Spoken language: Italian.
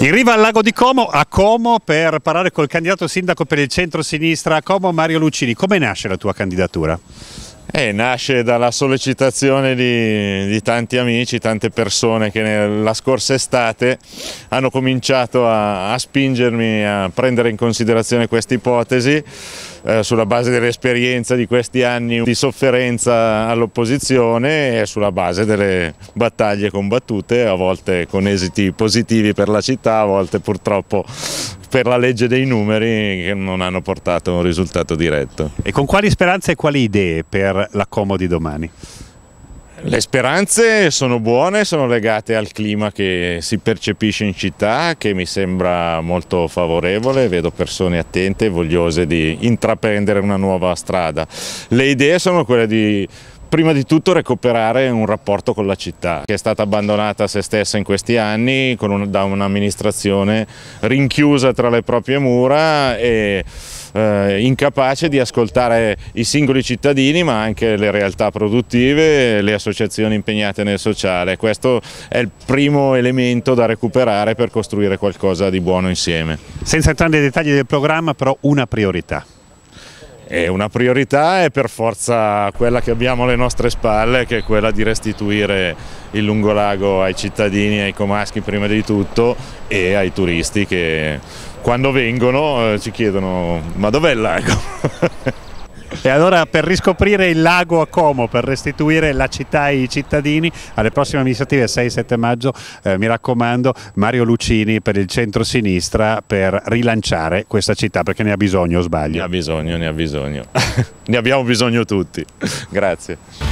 In riva al lago di Como, a Como, per parlare col candidato sindaco per il centro-sinistra a Como, Mario Lucini. Come nasce la tua candidatura? Eh, nasce dalla sollecitazione di, di, tanti amici, tante persone che nella scorsa estate hanno cominciato a, a spingermi a prendere in considerazione questa ipotesi eh, sulla base dell'esperienza di questi anni di sofferenza all'opposizione e sulla base delle battaglie combattute, a volte con esiti positivi per la città, a volte purtroppo per la legge dei numeri che non hanno portato a un risultato diretto. E con quali speranze e quali idee per la Como di domani? Le speranze sono buone, sono legate al clima che si percepisce in città, che mi sembra molto favorevole, vedo persone attente e vogliose di intraprendere una nuova strada. Le idee sono quelle di Prima di tutto recuperare un rapporto con la città che è stata abbandonata a se stessa in questi anni un, da un'amministrazione rinchiusa tra le proprie mura e eh, incapace di ascoltare i singoli cittadini ma anche le realtà produttive e le associazioni impegnate nel sociale. Questo è il primo elemento da recuperare per costruire qualcosa di buono insieme. Senza entrare nei dettagli del programma però una priorità è una priorità è per forza quella che abbiamo alle nostre spalle che è quella di restituire il lungolago ai cittadini, ai comaschi prima di tutto e ai turisti che quando vengono eh, ci chiedono ma dov'è il lago? E allora per riscoprire il lago a Como, per restituire la città ai cittadini, alle prossime amministrative 6-7 maggio, eh, mi raccomando, Mario Lucini per il centro-sinistra per rilanciare questa città, perché ne ha bisogno, sbaglio. Ne ha bisogno, ne ha bisogno. ne abbiamo bisogno tutti. Grazie.